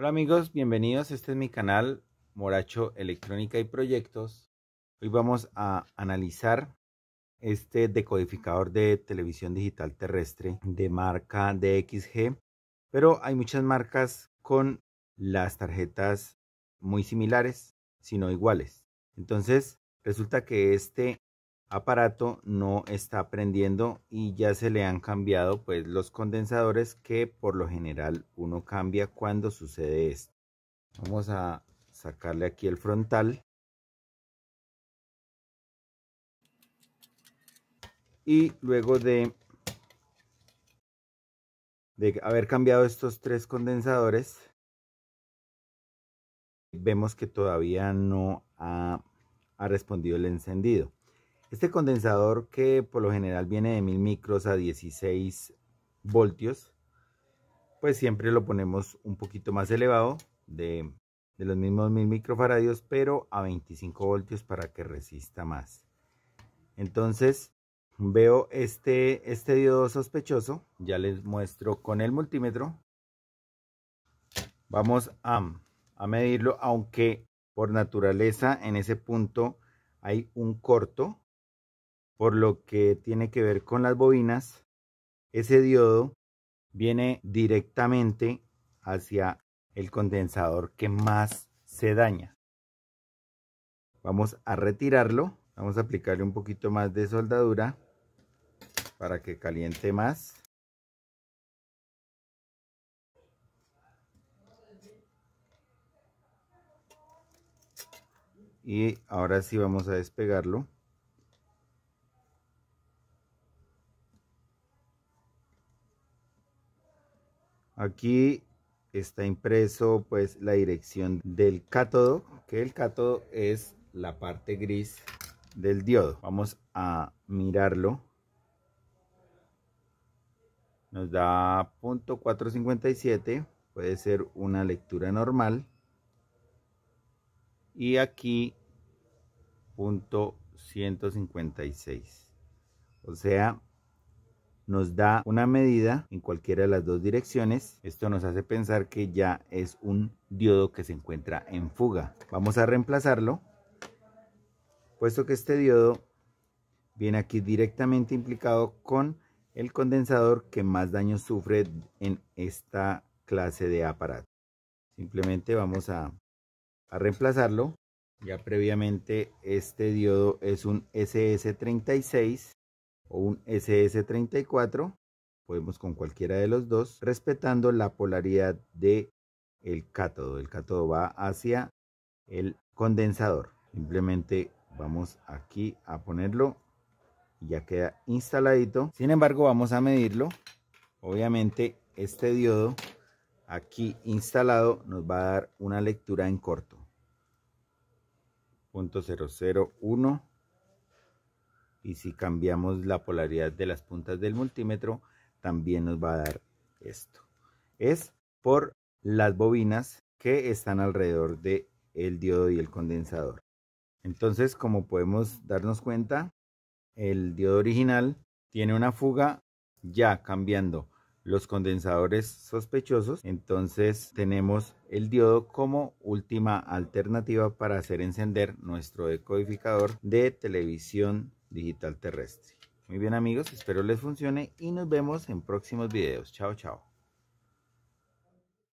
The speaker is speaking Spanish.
Hola amigos, bienvenidos. Este es mi canal Moracho Electrónica y Proyectos. Hoy vamos a analizar este decodificador de televisión digital terrestre de marca DXG, pero hay muchas marcas con las tarjetas muy similares, sino iguales. Entonces, resulta que este aparato no está prendiendo y ya se le han cambiado pues los condensadores que por lo general uno cambia cuando sucede esto. Vamos a sacarle aquí el frontal. Y luego de, de haber cambiado estos tres condensadores, vemos que todavía no ha respondido el encendido. Este condensador que por lo general viene de 1000 micros a 16 voltios, pues siempre lo ponemos un poquito más elevado de, los mismos 1000 microfaradios, pero a 25 voltios para que resista más. Entonces veo este, este diodo sospechoso, ya les muestro con el multímetro. Vamos a, a medirlo, aunque por naturaleza en ese punto hay un corto por lo que tiene que ver con las bobinas, ese diodo viene directamente hacia el condensador que más se daña. Vamos a retirarlo, vamos a aplicarle un poquito más de soldadura para que caliente más. Y ahora sí vamos a despegarlo. Aquí está impreso pues la dirección del cátodo, que el cátodo es la parte gris del diodo. Vamos a mirarlo. Nos da .457, puede ser una lectura normal. Y aquí .156. O sea, nos da una medida en cualquiera de las dos direcciones. Esto nos hace pensar que ya es un diodo que se encuentra en fuga. Vamos a reemplazarlo, puesto que este diodo viene aquí directamente implicado con el condensador que más daño sufre en esta clase de aparato. Simplemente vamos a, reemplazarlo. Ya previamente este diodo es un SS36 o un SS34, podemos con cualquiera de los dos, respetando la polaridad de el cátodo. El cátodo va hacia el condensador. Simplemente vamos aquí a ponerlo y ya queda instaladito. Sin embargo, vamos a medirlo. Obviamente, este diodo aquí instalado nos va a dar una lectura en corto. 0.001 y si cambiamos la polaridad de las puntas del multímetro también nos va a dar esto. Es por las bobinas que están alrededor del diodo y el condensador. Entonces, como podemos darnos cuenta, el diodo original tiene una fuga ya cambiando los condensadores sospechosos. Entonces tenemos el diodo como última alternativa para hacer encender nuestro decodificador de televisión digital terrestre. Muy bien amigos, espero les funcione y nos vemos en próximos videos. Chao, chao.